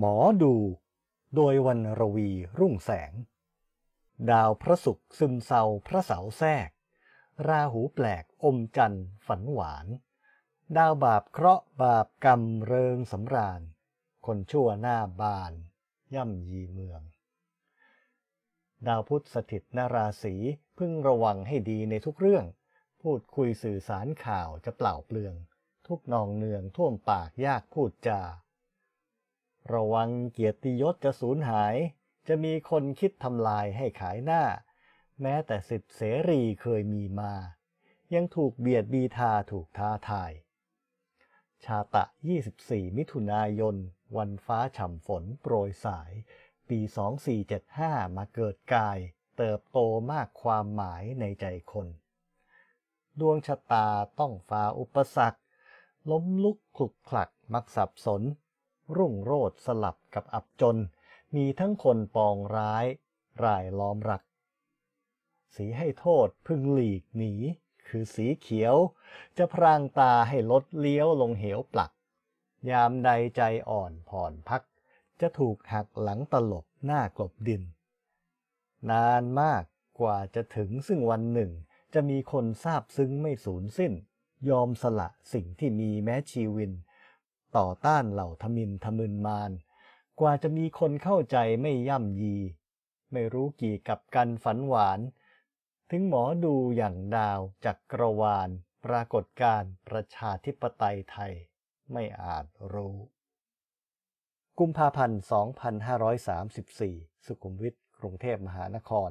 หมอดูโดยวันรวีรุ่งแสง ดาวพระศุกร์ซึมเศร้าพระเสาแทรกราหูแปลกอมจันทร์ฝันหวาน ดาวบาปเคราะห์บาปกรรมเริงสำราญ คนชั่วหน้าบาน ย่ำยีเมือง ดาวพุธสถิตนราศีพึ่งระวังให้ดีในทุกเรื่อง พูดคุยสื่อสารข่าวจะเปล่าเปลือง ทุกนองเนืองท่วมปากยากพูดจาระวังเกียรติยศจะสูญหาย จะมีคนคิดทำลายให้ขายหน้า แม้แต่สิทธิเสรีเคยมีมา ยังถูกเบียดบีทาถูกท้าทาย ชาตะ24 มิถุนายน วันฟ้าฉ่ำฝนโปรยสาย ปี 2475 มาเกิดกาย เติบโตมากความหมายในใจคน ดวงชะตาต้องฝ่าอุปสรรค ล้มลุกคลุกคลักมักสับสนรุ่งโรดสลับกับอับจน มีทั้งคนปองร้าย รายล้อมรัก สีให้โทษพึ่งหลีกหนี คือสีเขียว จะพรางตาให้ลดเลี้ยวลงเหวปลัก ยามใดใจอ่อนผ่อนพัก จะถูกหักหลังตลบหน้ากลบดิน นานมากกว่าจะถึงซึ่งวันหนึ่ง จะมีคนทราบซึ้งไม่สูญสิ้น ยอมสละสิ่งที่มีแม้ชีวินต่อต้านเหล่าทมินทมินมาน กว่าจะมีคนเข้าใจไม่ย่ำยี ไม่รู้กี่กับกันฝันหวาน ถึงหมอดูอย่างดาวจักรวาลปรากฏการประชาธิปไตยไทยไม่อาจรู้ กุมภาพันธ์ 2534 สุขุมวิท กรุงเทพมหานคร